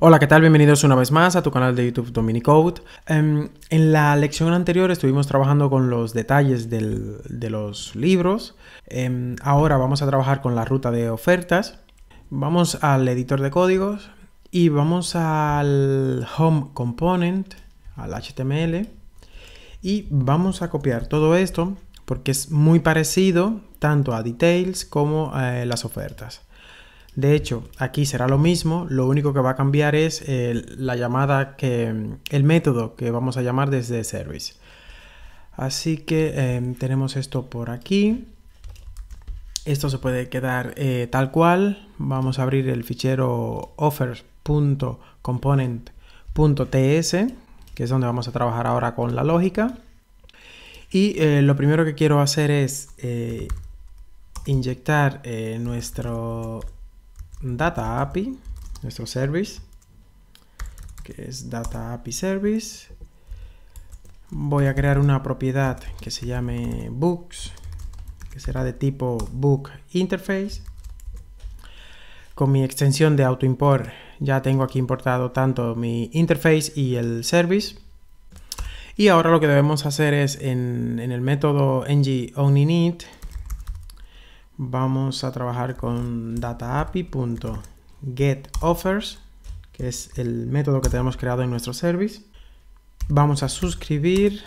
Hola, ¿qué tal? Bienvenidos una vez más a tu canal de YouTube Dominicode. Em, en la lección anterior estuvimos trabajando con los detalles de los libros. Em, ahora vamos a trabajar con la ruta de ofertas. Vamos al editor de códigos y vamos al Home Component, al HTML. Y vamos a copiar todo esto porque es muy parecido tanto a details como a eh, las ofertas. De hecho, aquí será lo mismo, lo único que va a cambiar es la llamada que el método que vamos a llamar desde service. Así que em, tenemos esto por aquí. Esto se puede quedar eh, tal cual. Vamos a abrir el fichero offers.component.ts, que es donde vamos a trabajar ahora con la lógica. Y eh, lo primero que quiero hacer es eh, inyectar eh, nuestro Data API, nuestro service, que es Data API Service. Voy a crear una propiedad que se llame Books, que será de tipo Book Interface. Con mi extensión de autoimport ya tengo aquí importado tanto mi interface y el service. Y ahora lo que debemos hacer es en, el método ng vamos a trabajar con dataapi.getOffers, que es el método que tenemos creado en nuestro service. Vamos a suscribir.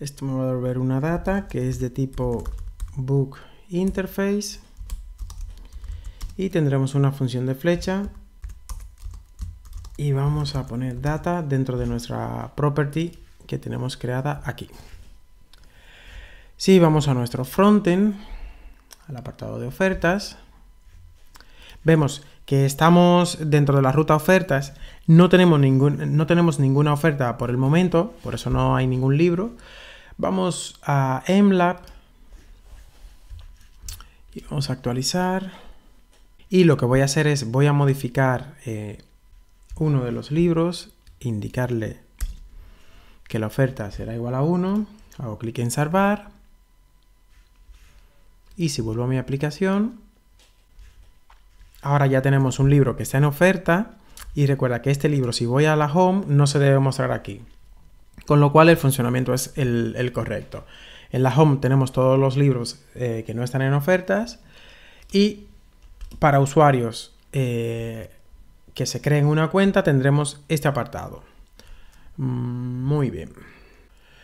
Esto me va a devolver una data que es de tipo BookInterface y tendremos una función de flecha y vamos a poner data dentro de nuestra property que tenemos creada aquí. Si vamos a nuestro frontend, al apartado de ofertas, vemos que estamos dentro de la ruta ofertas, no tenemos, ningún, no tenemos ninguna oferta por el momento, por eso no hay ningún libro. Vamos a MLab y vamos a actualizar. Y lo que voy a hacer es, voy a modificar eh, uno de los libros, indicarle que la oferta será igual a 1, hago clic en salvar y si vuelvo a mi aplicación, ahora ya tenemos un libro que está en oferta y recuerda que este libro si voy a la home no se debe mostrar aquí, con lo cual el funcionamiento es el, correcto. En la home tenemos todos los libros eh, que no están en ofertas y para usuarios eh, que se creen una cuenta tendremos este apartado. Mm, muy bien.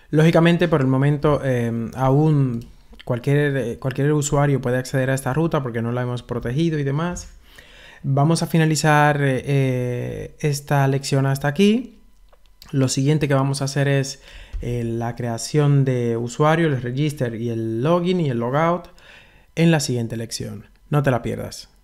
Lógicamente, por el momento, em, aún cualquier, eh, cualquier usuario puede acceder a esta ruta porque no la hemos protegido y demás. Vamos a finalizar eh, eh, esta lección hasta aquí. Lo siguiente que vamos a hacer es la creación de usuario, el register y el login y el logout en la siguiente lección. No te la pierdas.